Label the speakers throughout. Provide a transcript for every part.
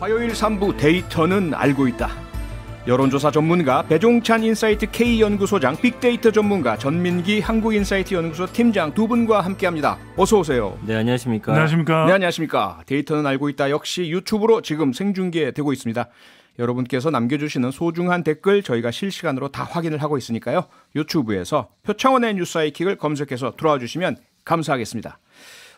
Speaker 1: 화요일 3부 데이터는 알고 있다. 여론조사 전문가 배종찬 인사이트 K연구소장, 빅데이터 전문가 전민기 한국인사이트 연구소 팀장 두 분과 함께합니다. 어서 오세요. 네, 안녕하십니까. 안녕하십니까. 네, 안녕하십니까. 데이터는 알고 있다 역시 유튜브로 지금 생중계되고 있습니다. 여러분께서 남겨주시는 소중한 댓글 저희가 실시간으로 다 확인을 하고 있으니까요. 유튜브에서 표창원의 뉴스 아이킥을 검색해서 들어와 주시면 감사하겠습니다.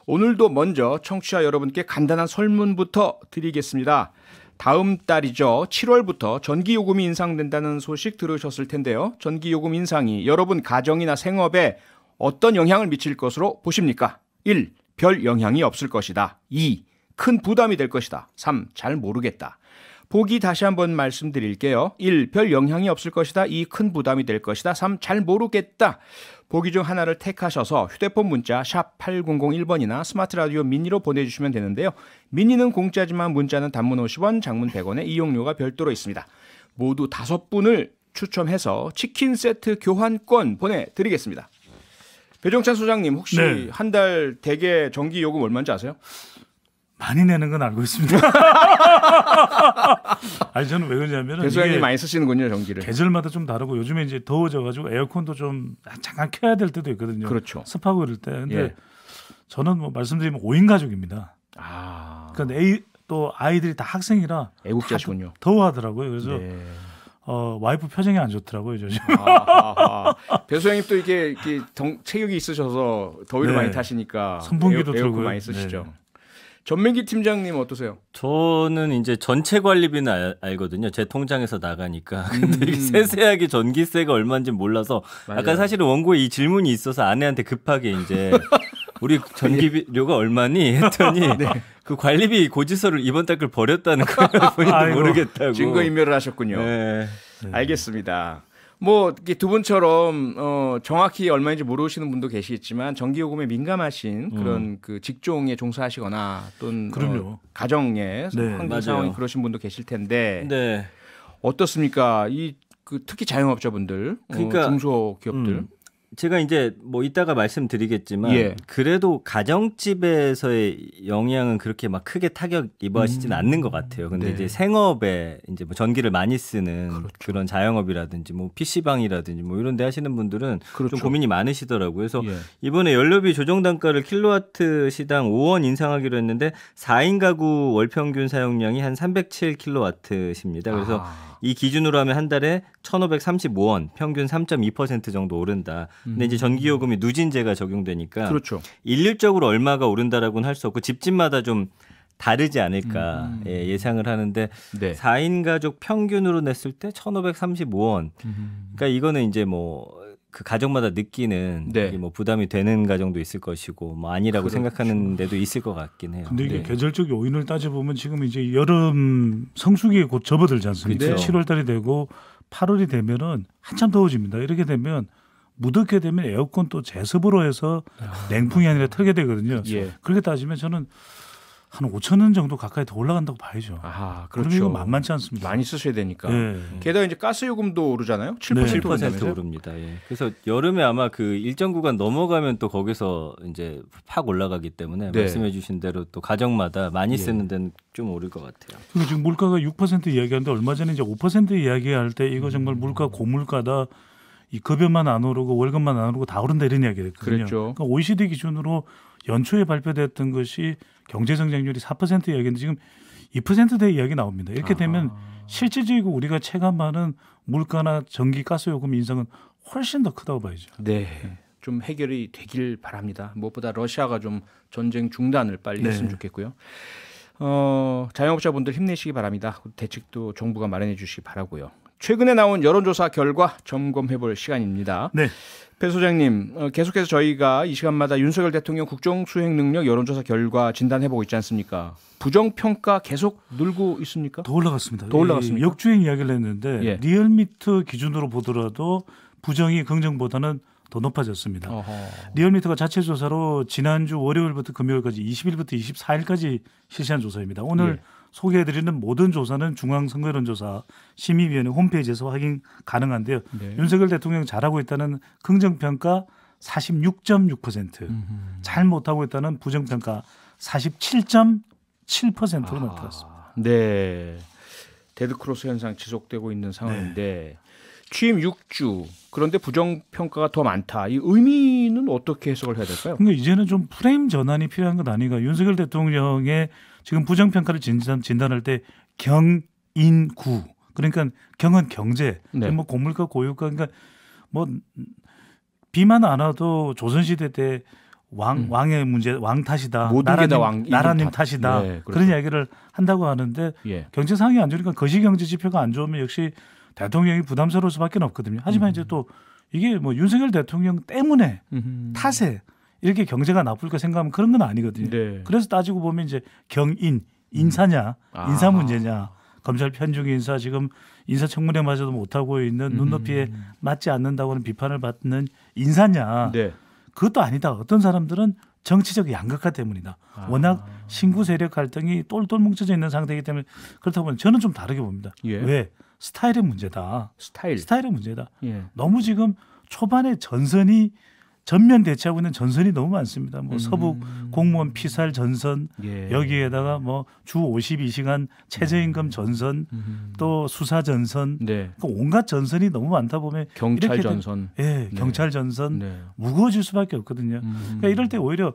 Speaker 1: 오늘도 먼저 청취자 여러분께 간단한 설문부터 드리겠습니다. 다음 달이죠. 7월부터 전기요금이 인상된다는 소식 들으셨을 텐데요. 전기요금 인상이 여러분 가정이나 생업에 어떤 영향을 미칠 것으로 보십니까? 1. 별 영향이 없을 것이다. 2. 큰 부담이 될 것이다. 3. 잘 모르겠다. 보기 다시 한번 말씀드릴게요. 1. 별 영향이 없을 것이다. 2. 큰 부담이 될 것이다. 3. 잘 모르겠다. 보기 중 하나를 택하셔서 휴대폰 문자 샵 8001번이나 스마트 라디오 미니로 보내주시면 되는데요. 미니는 공짜지만 문자는 단문 50원, 장문 100원의 이용료가 별도로 있습니다. 모두 다섯 분을 추첨해서 치킨 세트 교환권 보내드리겠습니다. 배종찬 소장님 혹시 네. 한달 대개 전기 요금 얼마인지 아세요?
Speaker 2: 많이 내는 건 알고 있습니다.
Speaker 1: 아니 저는 왜 그러냐면 대수이 많이 쓰시는군요 전기를.
Speaker 2: 계절마다 좀 다르고 요즘에 이제 더워져가지고 에어컨도 좀 잠깐 켜야 될 때도 있거든요. 그렇죠. 습하고 이럴 때. 근데 예. 저는 뭐 말씀드리면 5인 가족입니다. 아. 그러니까 또 아이들이 다 학생이라 애국자군요. 더워하더라고요. 그래서 네. 어, 와이프 표정이 안 좋더라고요, 요즘.
Speaker 1: 배수 형님 또 이렇게, 이렇게 덩, 체격이 있으셔서 더위를 네. 많이 타시니까 선풍기도 에어, 에어컨 많이 쓰시죠. 네. 전민기 팀장님 어떠세요? 저는
Speaker 3: 이제 전체 관리비는 알, 알거든요. 제 통장에서 나가니까. 근데 음. 세세하게 전기세가 얼마인지 몰라서 맞아요. 약간 사실은 원고에 이 질문이 있어서 아내한테 급하게 이제 우리 전기료가 얼마니 했더니 네. 그 관리비 고지서를 이번 달 걸 버렸다는 거예요. 본 모르겠다고. 증거 인멸을 하셨군요.
Speaker 1: 네. 알겠습니다. 뭐두 분처럼 어 정확히 얼마인지 모르시는 분도 계시겠지만 전기 요금에 민감하신 음. 그런 음. 그 직종에 종사하시거나 또는 어, 가정에 네, 환경 상황이 그러신 분도 계실 텐데 네. 어떻습니까? 이그 특히 자영업자분들,
Speaker 3: 어, 그러니까, 어, 중소기업들. 음. 제가 이제 뭐 이따가 말씀드리겠지만 예. 그래도 가정집에서의 영향은 그렇게 막 크게 타격 입어하시진 음. 않는 것 같아요. 근데 네. 이제 생업에 이제 뭐 전기를 많이 쓰는 그렇죠. 그런 자영업이라든지 뭐 PC방이라든지 뭐 이런 데 하시는 분들은 그렇죠. 좀 고민이 많으시더라고요. 그래서 예. 이번에 연료비 조정 단가를 킬로와트 시당 5원 인상하기로 했는데 4인 가구 월 평균 사용량이 한 307킬로와트십니다. 그래서 아. 이 기준으로 하면 한 달에 1,535원 평균 3.2% 정도 오른다. 근데 음. 이제 전기요금이 누진제가 적용되니까 그렇죠. 일률적으로 얼마가 오른다라고는 할 수 없고 집집마다 좀 다르지 않을까 음. 음 예, 음. 상을 하는데 네. 4인 가족 평균으로 냈을 때 1,535원. 음. 그러니까 이거는 이제 뭐그 가정마다 느끼는 네. 뭐 부담이 되는 가정도 있을 것이고 뭐 아니라고 그렇죠. 생각하는 데도 있을 것 같긴 해요. 근데 이게 네. 계절적요인을 따져 보면 지금 이제
Speaker 2: 여름 성수기에 곧 접어들지 않습니까? 그렇죠. 7월 달이 되고 8월이 되면은 한참 더워집니다. 이렇게 되면 무덥게 되면 에어컨 또 제습으로 해서 아. 냉풍이 아니라 틀게 되거든요. 예. 그렇게 따지면 저는 한 5천 원 정도 가까이 더 올라간다고 봐야죠.
Speaker 1: 아, 그렇죠. 이거 만만치 않습니다. 많이 쓰셔야 되니까. 네. 게다가 이제 가스 요금도 오르잖아요. 7% 네. 7% 오릅니다. 예.
Speaker 3: 그래서 여름에 아마 그 일정 구간 넘어가면 또 거기서 이제 팍 올라가기 때문에 네. 말씀해주신 대로 또 가정마다 많이 예. 쓰는 데는 좀 오를 것 같아요.
Speaker 2: 지금 물가가 6% 이야기하는데 얼마 전에 이제 5% 이야기할 때 이거 정말 물가 고물가다. 이 급여만 안 오르고 월급만 안 오르고 다 오른다 이런 이야기가 했거든요. 그랬죠. 그러니까 OECD 기준으로 연초에 발표됐던 것이 경제 성장률이 4% 이야기인데 지금 2%대 이야기 나옵니다. 이렇게 되면 아. 실질적이고 우리가 체감하는 물가나 전기 가스 요금 인상은
Speaker 1: 훨씬 더 크다고 봐야죠. 네. 네. 좀 해결이 되길 바랍니다. 무엇보다 러시아가 좀 전쟁 중단을 빨리 네. 했으면 좋겠고요. 어, 자영업자분들 힘내시기 바랍니다. 대책도 정부가 마련해 주시기 바라고요. 최근에 나온 여론조사 결과 점검해 볼 시간입니다. 네. 배 소장님, 어, 계속해서 저희가 이 시간마다 윤석열 대통령 국정 수행 능력 여론조사 결과 진단해 보고 있지 않습니까? 부정 평가 계속 늘고 있습니까? 더 올라갔습니다. 더 올라갔습니다. 예,
Speaker 2: 역주행 이야기를 했는데 예.
Speaker 1: 리얼미터 기준으로 보더라도
Speaker 2: 부정이 긍정보다는 더 높아졌습니다. 어허. 리얼미터가 자체 조사로 지난주 월요일부터 금요일까지 20일부터 24일까지 실시한 조사입니다. 오늘 예. 소개해드리는 모든 조사는 중앙선거론조사 심의위원회 홈페이지에서 확인 가능한데요. 네. 윤석열 대통령 잘하고 있다는 긍정평가 46.6%, 음흠. 잘 못하고 있다는 부정평가 47.7%로 아, 나타났습니다.
Speaker 1: 네. 데드크로스 현상 지속되고 있는 상황인데 네. 취임 6주 그런데 부정평가가 더 많다. 이 의미는 어떻게 해석을 해야 될까요? 그러니까
Speaker 2: 이제는 좀 프레임 전환이 필요한 것 아닌가. 윤석열 대통령의 지금 부정평가를 진단, 진단할 때 경인구 그러니까 경은 경제 네. 뭐 고물가 고유가 그러니까 뭐 비만 안 와도 조선시대 때 왕, 음. 왕의 문제, 왕 탓이다. 나라님, 왕, 나라님 탓이다. 예, 그런 그렇죠. 이야기를 한다고 하는데 예. 경제 상황이 안 좋으니까 거시 경제 지표가 안 좋으면 역시 대통령이 부담스러울 수밖에 없거든요. 하지만 음. 이제 또 이게 뭐 윤석열 대통령 때문에 음. 탓에 이렇게 경제가 나쁠까 생각하면 그런 건 아니거든요. 네. 그래서 따지고 보면 이제 경인 인사냐 음. 아. 인사 문제냐 검찰 편중 인사 지금 인사청문회마저도 못하고 있는 음. 눈높이에 맞지 않는다고는 하 비판을 받는 인사냐 네. 그것도 아니다. 어떤 사람들은 정치적 양극화 때문이다. 아. 워낙 신구 세력 갈등이 똘똘 뭉쳐져 있는 상태이기 때문에 그렇다 보 저는 좀 다르게 봅니다. 예. 왜 스타일의 문제다. 스타일 스타일의 문제다. 예. 너무 지금 초반에 전선이 전면 대치하고 있는 전선이 너무 많습니다. 뭐 음. 서북 공무원 피살 전선 예. 여기에다가 뭐 주 52시간 최저임금 음. 전선 음. 또 수사 전선 네. 그 온갖 전선이 너무 많다 보면 경찰 전선 예 네. 경찰 전선 네. 무거워질 수밖에 없거든요. 음. 그러니까 이럴 때 오히려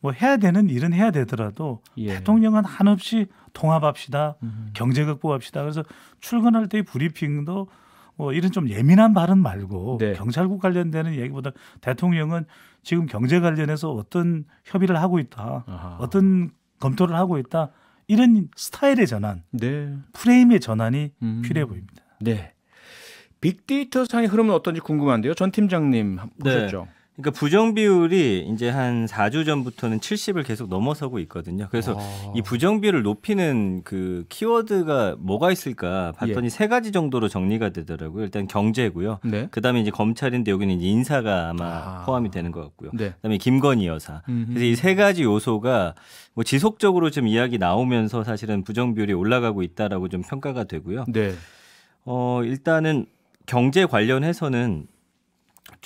Speaker 2: 뭐 해야 되는 일은 해야 되더라도 예. 대통령은 한없이 통합합시다 음. 경제 극복합시다 그래서 출근할 때의 브리핑도 뭐 이런 좀 예민한 발언 말고 네. 경찰국 관련되는 얘기보다 대통령은 지금 경제 관련해서 어떤 협의를 하고 있다, 아하. 어떤 검토를 하고 있다 이런 스타일의 전환, 네.
Speaker 3: 프레임의 전환이 음. 필요해 보입니다. 네. 빅데이터 상의 흐름은 어떤지 궁금한데요. 전 팀장님 네. 보셨죠? 네. 그러니까 부정 비율이 이제 한 4주 전부터는 70을 계속 넘어서고 있거든요. 그래서 오. 아. 이 부정 비율을 높이는 그 키워드가 뭐가 있을까 봤더니 예. 세 가지 정도로 정리가 되더라고요. 일단 경제고요. 네. 그다음에 이제 검찰인데 여기는 이제 인사가 아마 아. 포함이 되는 것 같고요. 네. 그다음에 김건희 여사. 음흠. 그래서 이 세 가지 요소가 뭐 지속적으로 좀 이야기 나오면서 사실은 부정 비율이 올라가고 있다라고 좀 평가가 되고요. 네. 어, 일단은 경제 관련해서는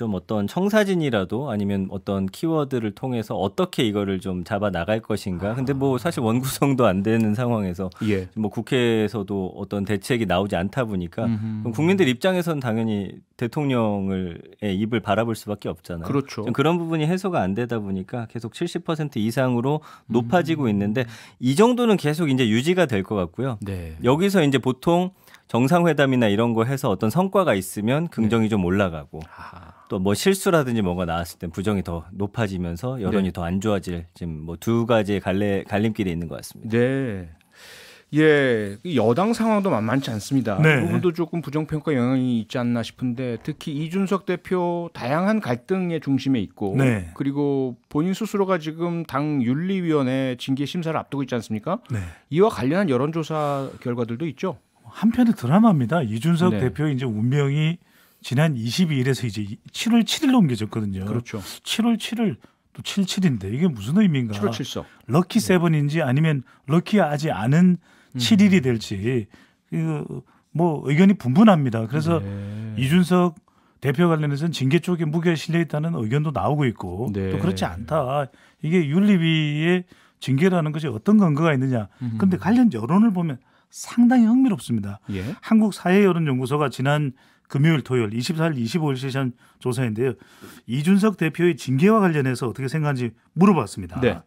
Speaker 3: 좀 어떤 청사진이라도 아니면 어떤 키워드를 통해서 어떻게 이거를 좀 잡아 나갈 것인가. 근데 뭐 아. 사실 원구성도 안 되는 상황에서 예. 뭐 국회에서도 어떤 대책이 나오지 않다 보니까 국민들 입장에선 당연히 대통령을 입을 바라볼 수밖에 없잖아요. 그렇죠. 그런 부분이 해소가 안 되다 보니까 계속 70% 이상으로 음. 높아지고 있는데 이 정도는 계속 이제 유지가 될 것 같고요. 네. 여기서 이제 보통 정상회담이나 이런 거 해서 어떤 성과가 있으면 긍정이 네. 좀 올라가고 아하. 또뭐 실수라든지 뭔가 나왔을 땐 부정이 더 높아지면서 여론이 네. 더안 좋아질 지금 뭐 두 가지의 갈래 갈림길에 있는 것 같습니다.
Speaker 1: 네. 예, 여당 상황도 만만치 않습니다. 네. 그 부분도 조금 부정평가 영향이 있지 않나 싶은데 특히 이준석 대표 다양한 갈등의 중심에 있고 네. 그리고 본인 스스로가 지금 당 윤리위원회 징계 심사를 앞두고 있지 않습니까? 네. 이와 관련한 여론조사 결과들도 있죠.
Speaker 2: 한편의 드라마입니다. 이준석 네. 대표 이제 운명이 지난 22일에서 이제 7월 7일로 옮겨졌거든요. 그렇죠. 7월 7일 또 77인데 이게 무슨 의미인가? 7월 7석. 럭키 네. 세븐인지 아니면 럭키하지 않은 음. 7일이 될지 그뭐 의견이 분분합니다. 그래서 네. 이준석 대표 관련해서는 징계 쪽에 무게가 실려 있다는 의견도 나오고 있고 네. 또 그렇지 않다. 이게 윤리위의 징계라는 것이 어떤 근거가 있느냐. 음. 근데 관련 여론을 보면 상당히 흥미롭습니다. 예? 한국 사회 여론 연구소가 지난 금요일, 토요일 24일, 25일 실시한 조사인데요. 이준석 대표의 징계와 관련해서 어떻게 생각하는지 물어봤습니다. 네.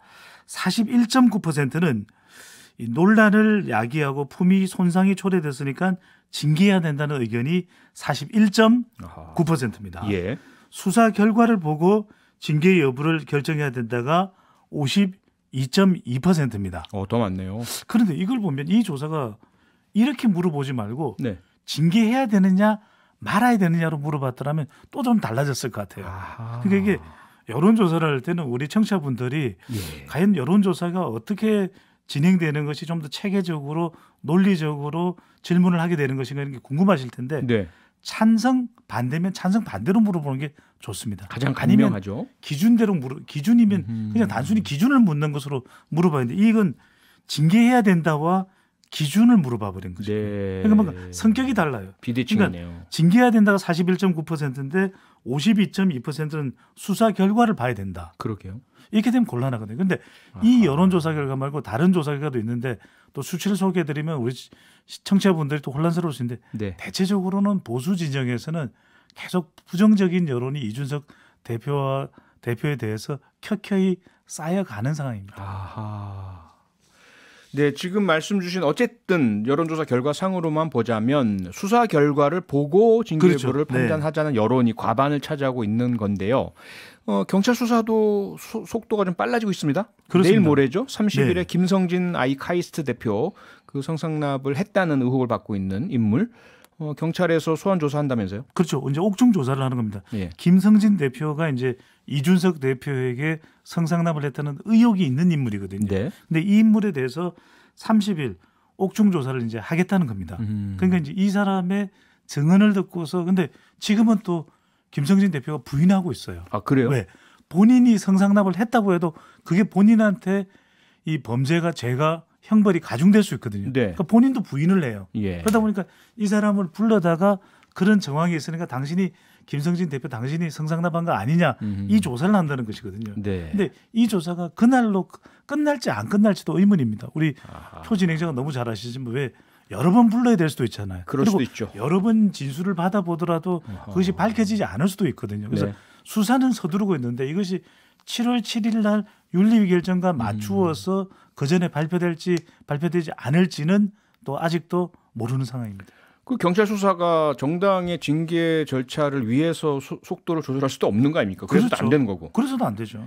Speaker 2: 41.9%는 이 논란을 야기하고 품위 손상이 초래됐으니까 징계해야 된다는 의견이 41.9%입니다. 예. 수사 결과를 보고 징계 여부를 결정해야 된다가 52.2%입니다. 어, 더 많네요. 그런데 이걸 보면 이 조사가 이렇게 물어보지 말고 네. 징계해야 되느냐 말아야 되느냐로 물어봤더라면 또 좀 달라졌을 것 같아요. 그러니까 이게 여론조사를 할 때는 우리 청취자분들이 예. 과연 여론조사가 어떻게 진행되는 것이 좀 더 체계적으로 논리적으로 질문을 하게 되는 것인가 이런 게 궁금하실 텐데 네. 찬성 반대면 찬성 반대로 물어보는 게 좋습니다. 가장 간명하죠. 기준대로 물어 기준이면 음흠. 그냥 음. 단순히 기준을 묻는 것으로 물어봐야 되는데 이건 징계해야 된다와 기준을 물어봐 버린 거죠. 네. 그러니까 뭔가 성격이 달라요. 비대칭이네요. 그러니까 징계해야 된다가 41.9%인데 52.2%는 수사 결과를 봐야 된다. 그러게요. 이렇게 되면 곤란하거든요. 근데 아하. 이 여론조사 결과 말고 다른 조사 결과도 있는데 또 수치를 소개해드리면 우리 시청자분들이 또 혼란스러울 수 있는데 네. 대체적으로는 보수 진영에서는 계속 부정적인 여론이 이준석 대표와 대표에 대해서 켜켜이 쌓여가는 상황입니다. 아하.
Speaker 1: 네, 지금 말씀 주신 어쨌든 여론조사 결과상으로만 보자면 수사 결과를 보고 징계부를 그렇죠. 네. 판단하자는 네. 여론이 과반을 차지하고 있는 건데요. 어, 경찰 수사도 소, 속도가 좀 빨라지고 있습니다. 그렇습니다. 내일 모레죠. 30일에 네. 김성진 아이카이스트 대표 그 성상납을 했다는 의혹을 받고 있는 인물 어, 경찰에서 소환 조사한다면서요? 그렇죠. 이제 옥중 조사를
Speaker 2: 하는 겁니다. 예. 김성진 대표가 이제 이준석 대표에게 성상납을 했다는 의혹이 있는 인물이거든요. 네. 근데 이 인물에 대해서 30일 옥중 조사를 이제 하겠다는 겁니다. 음. 그러니까 이제 이 사람의 증언을 듣고서 근데 지금은 또 김성진 대표가 부인하고 있어요. 아 그래요? 왜 네. 본인이 성상납을 했다고 해도 그게 본인한테 이 범죄가 죄가 형벌이 가중될 수 있거든요. 네. 그러니까 본인도 부인을 해요. 예. 그러다 보니까 이 사람을 불러다가 그런 정황이 있으니까 당신이 김성진 대표 당신이 성상납한 거 아니냐 음흠. 이 조사를 한다는 것이거든요. 네. 근데 이 조사가 그날로 끝날지 안 끝날지도 의문입니다. 우리 아하. 표 진행자가 너무 잘 아시지만 왜 여러 번 불러야 될 수도 있잖아요. 그럴 수도 있죠. 여러 번 진술을 받아보더라도 어허. 그것이 밝혀지지 않을 수도 있거든요. 그래서 네. 수사는 서두르고 있는데 이것이 7월 7일 날 윤리위결정과 음. 맞추어서 그 전에 발표될지 발표되지 않을지는 또 아직도 모르는 상황입니다.
Speaker 1: 그 경찰 수사가 정당의 징계 절차를 위해서 소, 속도를 조절할 수도 없는 거 아닙니까? 그래서도 그렇죠. 안 되는 거고. 그래서도 안 되죠.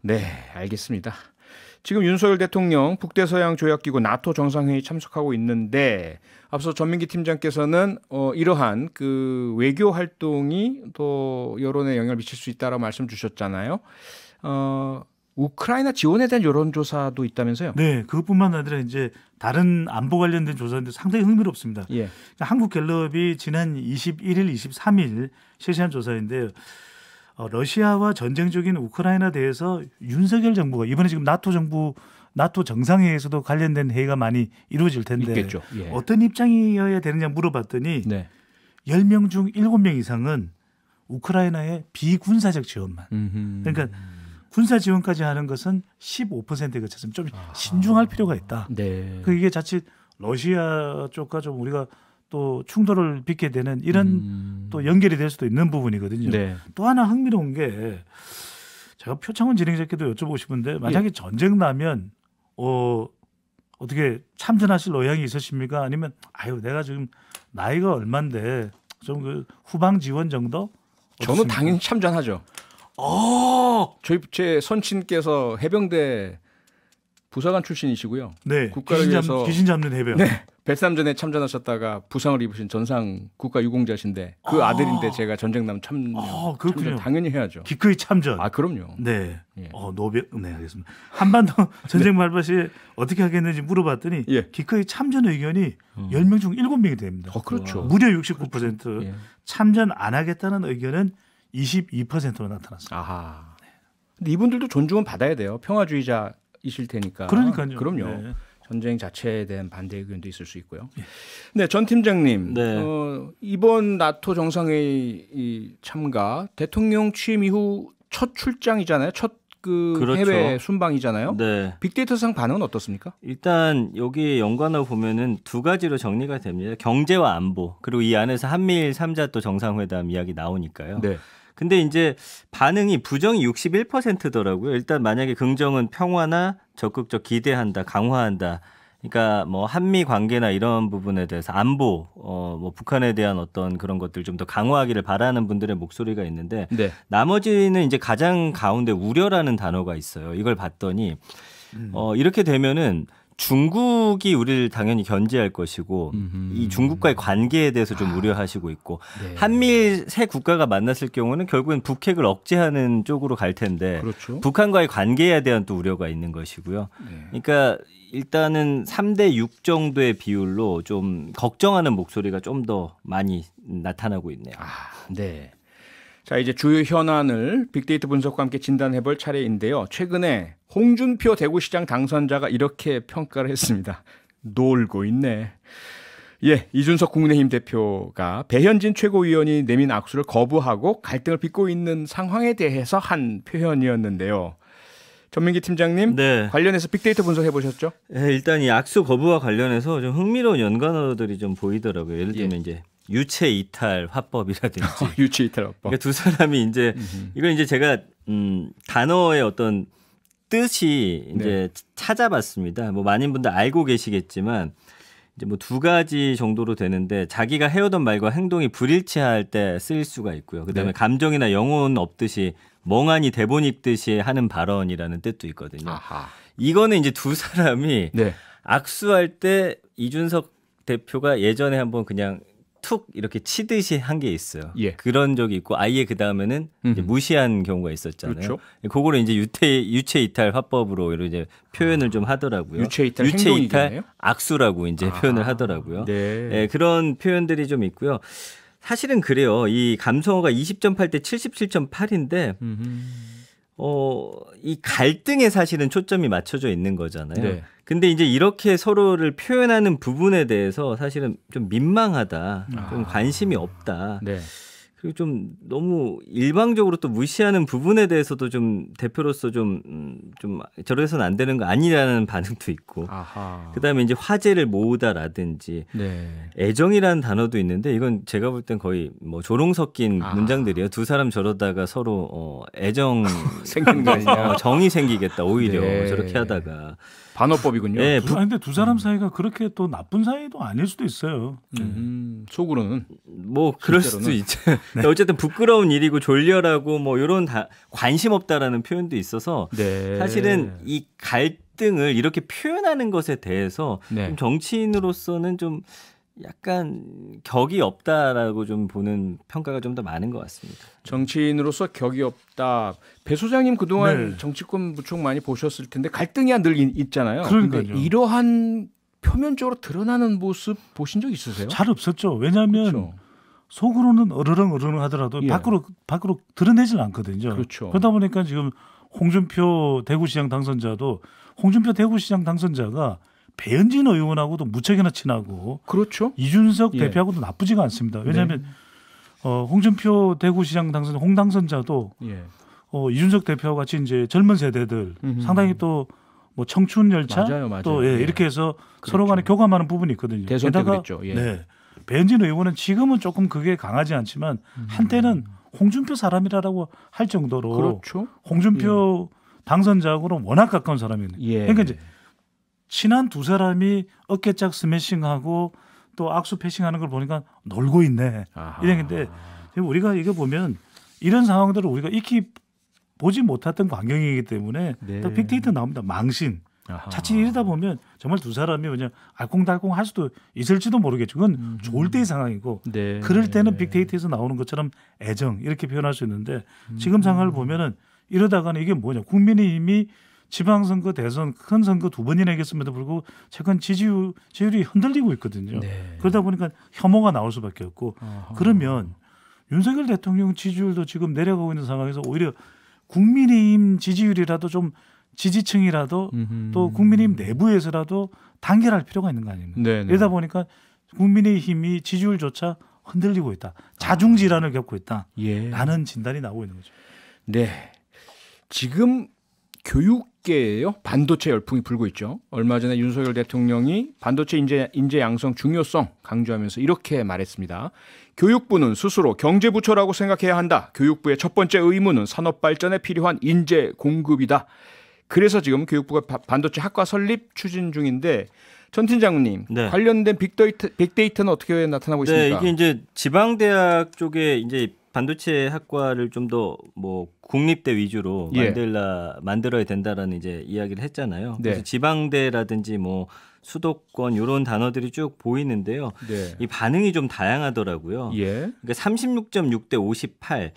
Speaker 1: 네, 네 알겠습니다. 지금 윤석열 대통령 북대서양 조약기구 나토 정상회의 참석하고 있는데 앞서 전민기 팀장께서는 어, 이러한 그 외교 활동이 또 여론에 영향을 미칠 수 있다라고 말씀 주셨잖아요. 어, 우크라이나 지원에 대한 여론조사도 있다면서요?
Speaker 2: 네, 그것뿐만
Speaker 1: 아니라 이제 다른 안보 관련된
Speaker 2: 조사인데 상당히 흥미롭습니다. 예. 그러니까 한국 갤럽이 지난 21일, 23일 실시한 조사인데요. 어, 러시아와 전쟁 적인 우크라이나 대해서 윤석열 정부가 이번에 지금 나토 정부 나토 정상회에서도 관련된 회의가 많이 이루어질 텐데 예. 어떤 입장이어야 되느냐 물어봤더니 네. 10명 중 7명 이상은 우크라이나의 비군사적 지원만. 음흠. 그러니까 군사 지원까지 하는 것은 15%에 그쳤습니다. 좀 아하. 신중할 필요가 있다. 네. 그게 자칫 러시아 쪽과 좀 우리가 또 충돌을 빚게 되는 이런 음. 또 연결이 될 수도 있는 부분이거든요. 네. 또 하나 흥미로운 게 제가 표창원 진행자께도 여쭤보고 싶은데 만약에 예. 전쟁 나면 어 어떻게 참전하실 의향이 있으십니까? 아니면 아유 내가 지금 나이가 얼만데 좀 그 후방 지원 정도?
Speaker 1: 어떻습니까? 저는 당연히 참전하죠. 어. 저희 제 선친께서 해병대 부사관 출신이시고요. 네. 국가를 귀신 잡, 위해서 귀신 잡는 해병. 네. 백삼전에 참전하셨다가 부상을 입으신 전상 국가 유공자신데 그 아. 들인데 제가 전쟁 나참 아, 그렇군요. 참전 당연히 해야죠. 기꺼이 참전. 아 그럼요. 네. 예. 어, 노비 네,
Speaker 2: 알겠습니다. 한반도 네. 전쟁 말밭이 어떻게 하겠는지 물어봤더니 예. 기꺼이 참전 의견이 음. 열 10명 중 7명이 됩니다. 어 그렇죠. 무려 69%. 트 예. 참전 안 하겠다는 의견은 22%로 나타났습니
Speaker 1: 아하. 네. 근데 이분들도 존중은 받아야 돼요. 평화주의자이실 테니까. 그러니까요. 그럼요. 네. 전쟁 자체에 대한 반대 의견도 있을 수 있고요. 예. 네, 전 팀장님. 네. 어, 이번 나토 정상회의 참가 대통령 취임 이후 첫 출장이잖아요. 첫그 그렇죠. 해외 순방이잖아요. 네. 빅데이터상 반응은 어떻습니까? 일단 여기 연관을 보면은 두
Speaker 3: 가지로 정리가 됩니다. 경제와 안보 그리고 이 안에서 한미일 삼자 또 정상회담 이야기 나오니까요. 네. 근데 이제 반응이 부정이 61%더라고요. 일단 만약에 긍정은 평화나 적극적 기대한다, 강화한다. 그러니까 뭐 한미 관계나 이런 부분에 대해서 안보, 어, 뭐 북한에 대한 어떤 그런 것들 좀 더 강화하기를 바라는 분들의 목소리가 있는데 네. 나머지는 이제 가장 가운데 우려라는 단어가 있어요. 이걸 봤더니 음. 어, 이렇게 되면은 중국이 우리를 당연히 견제할 것이고 음흠. 이 중국과의 관계에 대해서 좀 아. 우려하시고 있고 네. 한미일 세 국가가 만났을 경우는 결국엔 북핵을 억제하는 쪽으로 갈 텐데 그렇죠. 북한과의 관계에 대한 또 우려가 있는 것이고요. 네. 그러니까 일단은 3대 6 정도의 비율로
Speaker 1: 좀 걱정하는 목소리가 좀 더 많이 나타나고 있네요. 아, 네. 자, 이제 주요 현안을 빅데이터 분석과 함께 진단해 볼 차례인데요. 최근에 홍준표 대구시장 당선자가 이렇게 평가를 했습니다. 놀고 있네. 예, 이준석 국민의힘 대표가 배현진 최고위원이 내민 악수를 거부하고 갈등을 빚고 있는 상황에 대해서 한 표현이었는데요. 전민기 팀장님 네. 관련해서 빅데이터 분석해 보셨죠?
Speaker 3: 네, 일단 이 악수 거부와 관련해서 좀 흥미로운 연관어들이 좀 보이더라고요. 예를 들면 예. 이제 유체 이탈 화법이라든지 유체 이탈 화법. 그러니까 두 사람이 이제 이건 이제 제가 음 단어의 어떤 뜻이 네. 이제 네. 찾아봤습니다. 뭐 많은 분들 알고 계시겠지만 이제 뭐 두 가지 정도로 되는데 자기가 해오던 말과 행동이 불일치할 때 쓸 수가 있고요. 그다음에 네. 감정이나 영혼 없듯이 멍하니 대본 입듯이 하는 발언이라는 뜻도 있거든요. 아하. 이거는 이제 두 사람이 네. 악수할 때 이준석 대표가 예전에 한번 그냥 툭 이렇게 치듯이 한 게 있어요. 예. 그런 적이 있고 아예 그 다음에는 무시한 경우가 있었잖아요. 그렇죠. 그거를 이제 유태 유체 이탈 화법으로 이제 표현을 아. 좀 하더라고요. 유체 이탈 유체 이탈 악수라고 이제 아. 표현을 하더라고요. 네. 네, 그런 표현들이 좀 있고요. 사실은 그래요. 이 감성어가 20.8대 77.8인데. 음흠. 어, 이 갈등에 사실은 초점이 맞춰져 있는 거잖아요. 네. 근데 이제 이렇게 서로를 표현하는 부분에 대해서 사실은 좀 민망하다, 아. 좀 관심이 없다. 네. 그리고 좀 너무 일방적으로 또 무시하는 부분에 대해서도 좀 대표로서 좀좀 음, 좀 저래서는 안 되는 거 아니라는 반응도 있고 아하. 그다음에 이제 화제를 모으다라든지 네. 애정이라는 단어도 있는데 이건 제가 볼 땐 거의 뭐 조롱 섞인 아. 문장들이에요 두 사람 저러다가 서로 어 애정 생긴다 어, 정이 생기겠다 오히려 네. 저렇게
Speaker 1: 하다가 반어법이군요. 예, 부... 근데
Speaker 2: 두 사람 사이가 그렇게 또 나쁜 사이도 아닐 수도 있어요. 음, 예. 속으로는 뭐 그럴 실제로는. 수도
Speaker 1: 있죠. 네. 어쨌든
Speaker 3: 부끄러운 일이고 졸려라고 뭐 이런 다 관심 없다라는 표현도 있어서 네. 사실은 이 갈등을 이렇게 표현하는 것에 대해서 네. 좀 정치인으로서는 좀 약간 격이 없다라고 좀 보는 평가가 좀 더 많은 것 같습니다.
Speaker 1: 정치인으로서 격이 없다. 배 소장님 그동안 네. 정치권 무척 많이 보셨을 텐데 갈등이 늘 있잖아요. 그러니 이러한 표면적으로 드러나는 모습
Speaker 2: 보신 적 있으세요? 잘 없었죠. 왜냐하면 그렇죠. 속으로는 어르렁 어르렁 하더라도 예. 밖으로 밖으로 드러내질 않거든요. 그렇죠. 그러다 보니까 지금 홍준표 대구시장 당선자도 홍준표 대구시장 당선자가 배현진 의원하고도 무척이나 친하고 그렇죠. 이준석 예. 대표하고도 나쁘지가 않습니다. 네. 왜냐하면 네. 어, 홍준표 대구시장 당선 홍당선자도 예. 어, 이준석 대표와 같이 이제 젊은 세대들 음흠. 상당히 또 뭐 청춘 열차 맞아요, 맞아요. 또 예, 예. 이렇게 해서 그렇죠. 서로 간에 교감하는 부분이 있거든요. 대선 게다가 때 그랬죠. 예. 네. 배현진 의원은 지금은 조금 그게 강하지 않지만 음. 한때는 홍준표 사람이라고 할 정도로 그렇죠? 홍준표 예. 당선자하고는 워낙 가까운 사람이에요. 예. 그러니까 이제 친한 두 사람이 어깨짝 스매싱하고 또 악수 패싱하는 걸 보니까 놀고 있네. 아하. 이런 건데 우리가 이거 보면 이런 상황들을 우리가 익히 보지 못했던 광경이기 때문에 네. 딱 빅데이터 나옵니다. 망신. 아하. 자칫 이러다 보면 정말 두 사람이 그냥 알콩달콩 할 수도 있을지도 모르겠죠. 그건 음. 좋을 때의 상황이고 네. 그럴 때는 빅데이터에서 나오는 것처럼 애정 이렇게 표현할 수 있는데 음. 지금 상황을 보면은 이러다가는 이게 뭐냐 국민의힘이 지방선거 대선 큰 선거 두 번이나 했겼음에도 불구하고 최근 지지율, 지율이 흔들리고 있거든요. 네. 그러다 보니까 혐오가 나올 수밖에 없고 아하. 그러면 윤석열 대통령 지지율도 지금 내려가고 있는 상황에서 오히려 국민의힘 지지율이라도 좀 지지층이라도 음흠. 또 국민의힘 내부에서라도 단결할 필요가 있는 거 아닙니까? 네네. 네. 이러다 보니까 국민의힘이 지지율조차 흔들리고 있다. 자중 질환을 겪고 있다. 예. 라는 진단이 나오고 있는 거죠.
Speaker 1: 네. 지금 교육계에요 반도체 열풍이 불고 있죠. 얼마 전에 윤석열 대통령이 반도체 인재, 인재 양성 중요성 강조하면서 이렇게 말했습니다. 교육부는 스스로 경제부처라고 생각해야 한다. 교육부의 첫 번째 의무는 산업 발전에 필요한 인재 공급이다. 그래서 지금 교육부가 반도체 학과 설립 추진 중인데 전 팀장님 네. 관련된 빅데이터, 빅데이터는 어떻게 나타나고 네, 있습니까? 네, 이게 이제
Speaker 3: 지방 대학 쪽에 이제 반도체 학과를 좀 더 뭐 국립대 위주로 예. 만들라 만들어야 된다라는 이제 이야기를 했잖아요. 네. 그래서 지방대라든지 뭐 수도권 이런 단어들이 쭉 보이는데요. 네. 이 반응이 좀 다양하더라고요. 예. 그러니까 36.6대 58.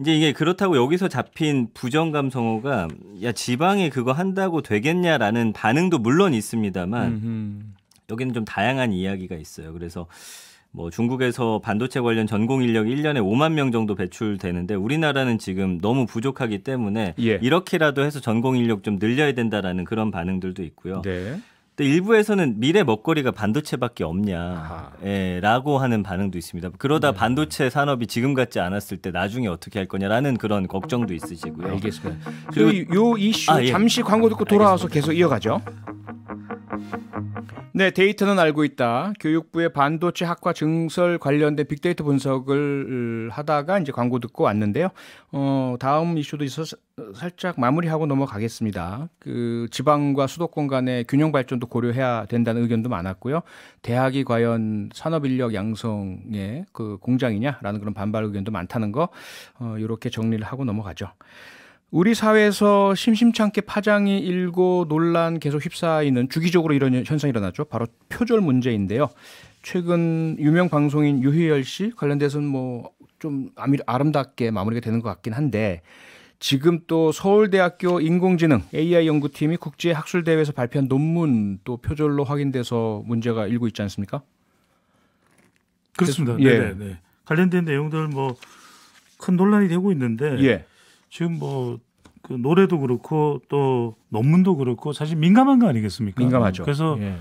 Speaker 3: 이제 이게 그렇다고 여기서 잡힌 부정 감성어가 야 지방에 그거 한다고 되겠냐라는 반응도 물론 있습니다만 음흠. 여기는 좀 다양한 이야기가 있어요. 그래서 뭐 중국에서 반도체 관련 전공 인력이 1년에 5만 명 정도 배출되는데 우리나라는 지금 너무 부족하기 때문에 예. 이렇게라도 해서 전공 인력 좀 늘려야 된다라는 그런 반응들도 있고요. 네. 근 일부에서는 미래 먹거리가 반도체밖에 없냐라고 예, 하는 반응도 있습니다. 그러다 네. 반도체 산업이 지금 같지 않았을 때 나중에 어떻게 할 거냐라는 그런 걱정도 있으시고요. 알겠습니다. 그리고 요 이슈 아, 예. 잠시
Speaker 1: 광고 듣고 돌아와서 알겠습니다. 계속 이어가죠. 네, 데이터는 알고 있다. 교육부의 반도체 학과 증설 관련된 빅데이터 분석을 하다가 이제 광고 듣고 왔는데요. 어, 다음 이슈도 있어서 살짝 마무리하고 넘어가겠습니다. 그 지방과 수도권 간의 균형 발전도 고려해야 된다는 의견도 많았고요. 대학이 과연 산업 인력 양성의 그 공장이냐라는 그런 반발 의견도 많다는 거 어, 이렇게 정리를 하고 넘어가죠. 우리 사회에서 심심찮게 파장이 일고 논란 계속 휩싸이는 주기적으로 이런 현상이 일어나죠. 바로 표절 문제인데요. 최근 유명 방송인 유희열 씨 관련돼서는 뭐 좀 아름답게 마무리가 되는 것 같긴 한데 지금 또 서울대학교 인공지능 AI 연구팀이 국제 학술 대회에서 발표한 논문 또 표절로 확인돼서 문제가 일고 있지 않습니까? 그렇습니다. 네네 예. 네, 네.
Speaker 2: 관련된 내용들 뭐 큰 논란이 되고 있는데 예. 지금 뭐그 노래도 그렇고 또 논문도 그렇고 사실 민감한 거 아니겠습니까? 민감하죠. 그래서 예.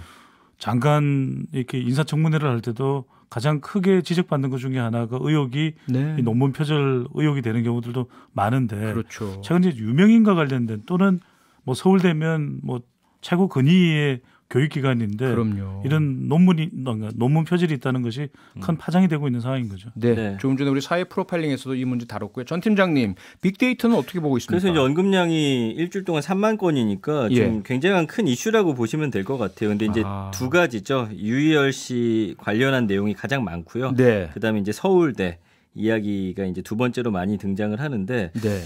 Speaker 2: 잠깐 이렇게 인사청문회를 할 때도 가장 크게 지적받는 것 중에 하나가 의혹이 네. 이 논문 표절 의혹이 되는 경우들도 많은데 그렇죠. 최근에 유명인과 관련된 또는 뭐 서울대면 뭐 최고 권위의 교육기관인데 그럼요. 이런 논문이 논문 표절이 있다는 것이 큰 음. 파장이 되고 있는 상황인 거죠. 네. 네.
Speaker 1: 조금 전에 우리 사회 프로파일링에서도 이 문제 다뤘고요. 전 팀장님 빅데이터는 어떻게 보고 있습니까? 그래서 이제 언급량이 일주일 동안 3만 건이니까
Speaker 3: 예. 좀 굉장한 큰 이슈라고 보시면 될 것 같아요. 근데 이제 아. 두 가지죠. 유희열 씨 관련한 내용이 가장 많고요. 네. 그다음에 이제 서울대 이야기가 이제 두 번째로 많이 등장을 하는데 네.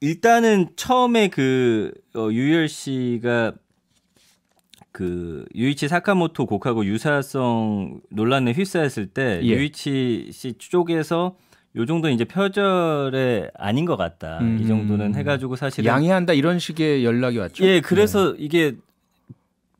Speaker 3: 일단은 처음에 그 어, 유열 씨가 그 유이치 사카모토 곡하고 유사성 논란에 휩싸였을 때 예. 유이치 씨 쪽에서 요 정도는 이제 표절에 아닌 것 같다. 음. 이 정도는 해가지고 사실 양해한다 이런 식의 연락이 왔죠. 예, 그래서 네. 이게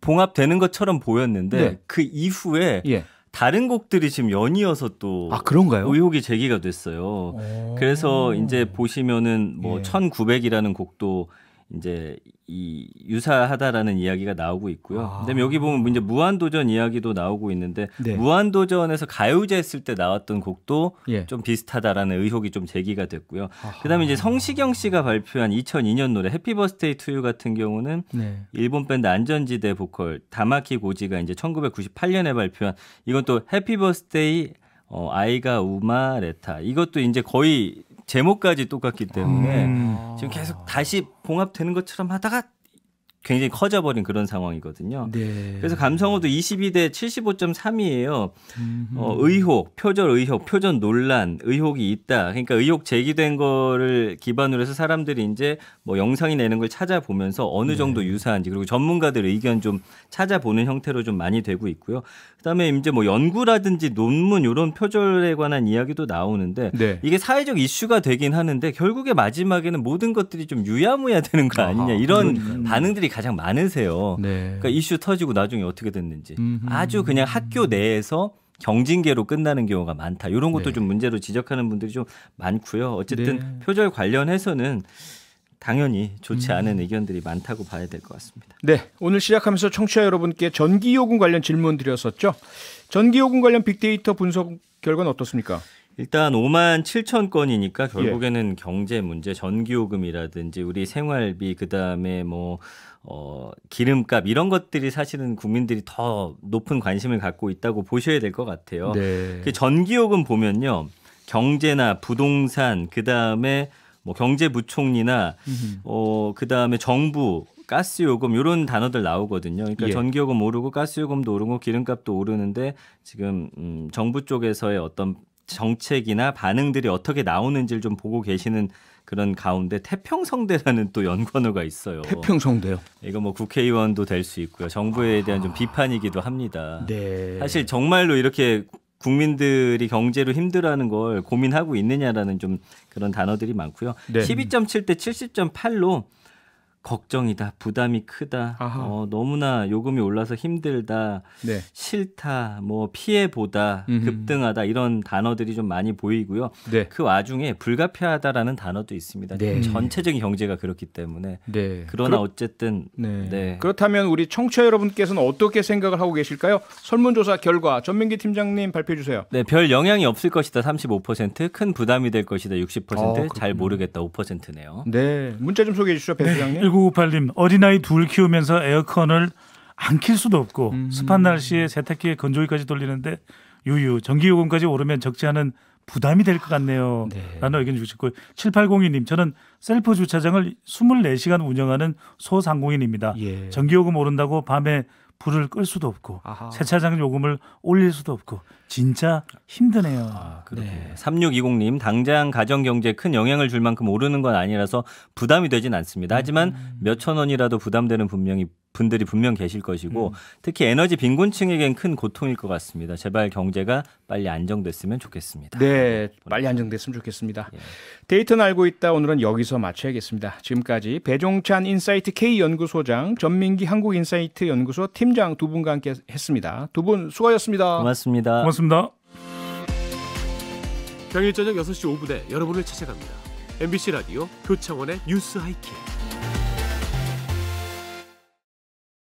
Speaker 3: 봉합되는 것처럼 보였는데 네. 그 이후에 예. 다른 곡들이 지금 연이어서 또 아, 그런가요? 의혹이 제기가 됐어요. 오. 그래서 이제 보시면은 뭐 예. 1900이라는 곡도 이제 이 유사하다라는 이야기가 나오고 있고요. 아. 그다음에 여기 보면 이제 무한도전 이야기도 나오고 있는데 네. 무한도전에서 가요제 했을 때 나왔던 곡도 예. 좀 비슷하다라는 의혹이 좀 제기가 됐고요. 아하. 그다음에 이제 성시경 씨가 발표한 2002년 노래 해피 버스데이 투유 같은 경우는 네. 일본 밴드 안전지대 보컬 다마키 고지가 이제 1998년에 발표한 이건 또 해피 버스데이 어, 아이가 우마 레타 이것도 이제 거의 제목까지 똑같기 때문에 음. 지금 계속 다시 봉합되는 것처럼 하다가 굉장히 커져버린 그런 상황이거든요. 네. 그래서 감성어도 22대 75.3이에요. 어, 의혹, 표절 의혹, 표절 논란, 의혹이 있다. 그러니까 의혹 제기된 거를 기반으로 해서 사람들이 이제 뭐 영상이 내는 걸 찾아보면서 어느 네. 정도 네. 유사한지 그리고 전문가들 의견 좀 찾아보는 형태로 좀 많이 되고 있고요. 그다음에 이제 뭐 연구라든지 논문 이런 표절에 관한 이야기도 나오는데 네. 이게 사회적 이슈가 되긴 하는데 결국에 마지막에는 모든 것들이 좀 유야무야 되는 거 아니냐 이런 아 반응들이 가장 많으세요. 네. 그러니까 이슈 터지고 나중에 어떻게 됐는지 음흠. 아주 그냥 학교 내에서 경징계로 끝나는 경우가 많다. 이런 것도 네. 좀 문제로 지적하는 분들이 좀 많고요. 어쨌든 네. 표절 관련해서는 당연히 좋지 음. 않은 음. 의견들이 많다고 봐야 될 것
Speaker 1: 같습니다. 네, 오늘 시작하면서 청취자 여러분께 전기요금 관련 질문 드렸었죠. 전기요금 관련 빅데이터 분석 결과는 어떻습니까?
Speaker 3: 일단 5만 7천 건이니까 예. 결국에는 예. 경제 문제, 전기요금이라든지 우리 생활비 그다음에 뭐 어, 기름값 이런 것들이 사실은 국민들이 더 높은 관심을 갖고 있다고 보셔야 될 것 같아요. 네. 그 전기요금 보면요. 경제나 부동산 그다음에 뭐 경제부총리나 어 그다음에 정부 가스 요금 이런 단어들 나오거든요. 그러니까 예. 전기요금 오르고 가스 요금도 오르고 기름값도 오르는데 지금 음, 정부 쪽에서의 어떤 정책이나 반응들이 어떻게 나오는지를 좀 보고 계시는 그런 가운데 태평성대라는 또 연관어가 있어요. 태평성대요. 이거 뭐 국회의원도 될 수 있고요. 정부에 아. 대한 좀 비판이기도 합니다. 네. 사실 정말로 이렇게 국민들이 경제로 힘들어하는 걸 고민하고 있느냐라는 좀 그런 단어들이 많고요. 네. 12.7대 70.8로 걱정이다, 부담이 크다, 어, 너무나 요금이 올라서 힘들다, 네. 싫다, 뭐 피해보다, 음흠. 급등하다 이런 단어들이 좀 많이 보이고요. 네. 그 와중에 불가피하다라는 단어도 있습니다. 네. 전체적인 경제가 그렇기 때문에. 네. 그러나 그렇... 어쨌든 네. 네.
Speaker 1: 그렇다면 우리 청취자 여러분께서는 어떻게 생각을 하고 계실까요? 설문조사 결과 전민기 팀장님 발표해 주세요.
Speaker 3: 네, 별 영향이 없을 것이다 35%, 큰 부담이 될 것이다 60%, 아, 잘 모르겠다 5%네요.
Speaker 1: 네, 문자 좀 소개해 주시죠, 배 소장님. 1998님 어린아이 둘
Speaker 2: 키우면서 에어컨을 안 킬 수도 없고 음. 습한 날씨에 세탁기에 건조기까지 돌리는데 유유 전기요금까지 오르면 적지 않은 부담이 될 것 같네요. 네. 라는 의견 주셨고 7802님 저는 셀프 주차장을 24시간 운영하는 소상공인입니다. 예. 전기요금 오른다고 밤에 불을 끌 수도 없고 아하. 세차장 요금을 올릴 수도 없고 진짜 힘드네요. 아,
Speaker 3: 네. 3620님 당장 가정 경제에 큰 영향을 줄 만큼 오르는 건 아니라서 부담이 되진 않습니다. 하지만 음. 몇천 원이라도 부담되는 분명히 분들이 분명 계실 것이고 음. 특히 에너지 빈곤층에겐 큰 고통일 것 같습니다.
Speaker 1: 제발 경제가 빨리 안정됐으면 좋겠습니다. 네, 빨리 안정됐으면 좋겠습니다. 예. 데이터는 알고 있다. 오늘은 여기서 마쳐야겠습니다. 지금까지 배종찬 인사이트 K 연구소장, 전민기 한국인사이트 연구소 팀장 두 분과 함께 했습니다. 두 분 수고하셨습니다
Speaker 3: 고맙습니다. 고맙습니다. 고맙습니다.
Speaker 1: 평일 저녁 6시 5분에 여러분을 찾아갑니다.
Speaker 2: MBC 라디오 표창원의 뉴스 하이킥.